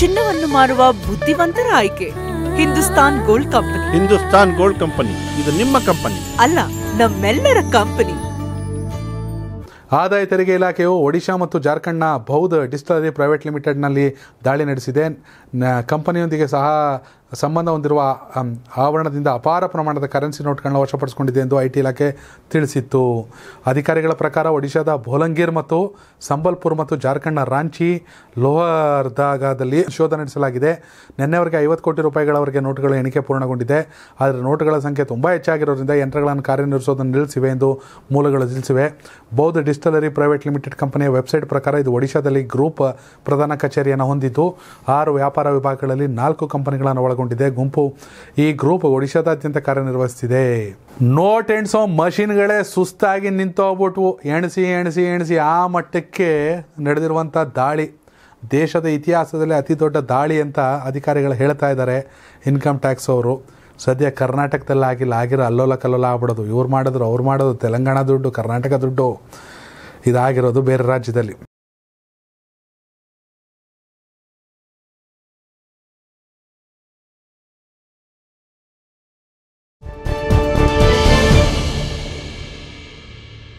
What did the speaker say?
ಚಿನ್ನವನ್ನು ಮಾರುವ ಬುದ್ಧಿವಂತರ ಆಯ್ಕೆ Hindustan gold company Hindustan gold company ಇದು ನಿಮ್ಮ ಕಂಪನಿ ಅಲ್ಲ ನಮ್ಮೆಲ್ಲರ ಕಂಪನಿ ಆದಾಯ ತೆರಿಗೆ ಇಲಾಖೆಯು ಒಡಿಶಾ ಮತ್ತು ಜಾರ್ಖಂಡ್ನ ಬೌದ್ಧ ಡಿಸ್ಟಲರಿ ಪ್ರೈವೇಟ್ ಲಿಮಿಟೆಡ್ನಲ್ಲಿ ದಾಳಿ ನಡೆಸಿದೆ ಕಂಪನಿಯೊಂದಿಗೆ ಸಹ ಸಂಬಂಧ ಹೊಂದಿರುವ ಆವರಣದಿಂದ ಅಪಾರ ಪ್ರಮಾಣದ ಕರೆನ್ಸಿ ನೋಟ್ಗಳನ್ನು ವಶಪಡಿಸಿಕೊಂಡಿದೆ ಎಂದು ಐ ಟಿ ಇಲಾಖೆ ತಿಳಿಸಿತ್ತು ಅಧಿಕಾರಿಗಳ ಪ್ರಕಾರ ಒಡಿಶಾದ ಭೋಲಂಗೀರ್ ಮತ್ತು ಸಂಬಲ್ಪುರ್ ಮತ್ತು ಜಾರ್ಖಂಡ್ನ ರಾಂಚಿ ಲೋಹರ್ದಾಗದಲ್ಲಿ ಶೋಧ ನಡೆಸಲಾಗಿದೆ ನಿನ್ನೆವರೆಗೆ ಐವತ್ತು ಕೋಟಿ ರೂಪಾಯಿಗಳವರೆಗೆ ನೋಟುಗಳ ಎಣಿಕೆ ಪೂರ್ಣಗೊಂಡಿದೆ ಆದರೆ ನೋಟುಗಳ ಸಂಖ್ಯೆ ತುಂಬ ಹೆಚ್ಚಾಗಿರೋದ್ರಿಂದ ಯಂತ್ರಗಳನ್ನು ಕಾರ್ಯನಿರ್ವಹಿಸೋದನ್ನು ನಿಲ್ಲಿಸಿವೆ ಎಂದು ಮೂಲಗಳು ತಿಳಿಸಿವೆ ಬೌದ್ಧ ಡಿಸ್ಟಲರಿ ಪ್ರೈವೇಟ್ ಲಿಮಿಟೆಡ್ ಕಂಪನಿಯ ವೆಬ್ಸೈಟ್ ಪ್ರಕಾರ ಇದು ಒಡಿಶಾದಲ್ಲಿ ಗ್ರೂಪ್ ಪ್ರಧಾನ ಕಚೇರಿಯನ್ನು ಹೊಂದಿದ್ದು ಆರು ವ್ಯಾಪಾರ ವಿಭಾಗಗಳಲ್ಲಿ ನಾಲ್ಕು ಕಂಪನಿಗಳನ್ನು ಒಳಗೊಂಡಿದೆ ಮಾಡಿಕೊಂಡಿದೆ ಗುಂಪು ಈ ಗ್ರೂಪ್ ಒಡಿಶಾದಾದ್ಯಂತ ಕಾರ್ಯನಿರ್ವಹಿಸ್ತಿದೆ ನೋಟ್ ಎಣಿಸೋ ಮಷಿನ್ಗಳೇ ಸುಸ್ತಾಗಿ ನಿಂತೋಗ್ಬಿಟ್ವು ಎಣಿಸಿ ಎಣಿಸಿ ಎಣಿಸಿ ಆ ಮಟ್ಟಕ್ಕೆ ನಡೆದಿರುವಂಥ ದಾಳಿ ದೇಶದ ಇತಿಹಾಸದಲ್ಲಿ ಅತಿ ದೊಡ್ಡ ದಾಳಿ ಅಂತ ಅಧಿಕಾರಿಗಳು ಹೇಳ್ತಾ ಇದ್ದಾರೆ ಇನ್ಕಮ್ ಟ್ಯಾಕ್ಸ್ ಅವರು ಸದ್ಯ ಕರ್ನಾಟಕದಲ್ಲಿ ಆಗಿಲ್ಲ ಆಗಿರೋ ಅಲ್ಲೋಲ ಕಲ್ಲೋಲ ಆಗ್ಬಿಡೋದು ಇವ್ರು ಮಾಡಿದ್ರು ಅವ್ರು ಮಾಡೋದು ತೆಲಂಗಾಣ ದುಡ್ಡು ಕರ್ನಾಟಕ ದುಡ್ಡು ಇದಾಗಿರೋದು ಬೇರೆ ರಾಜ್ಯದಲ್ಲಿ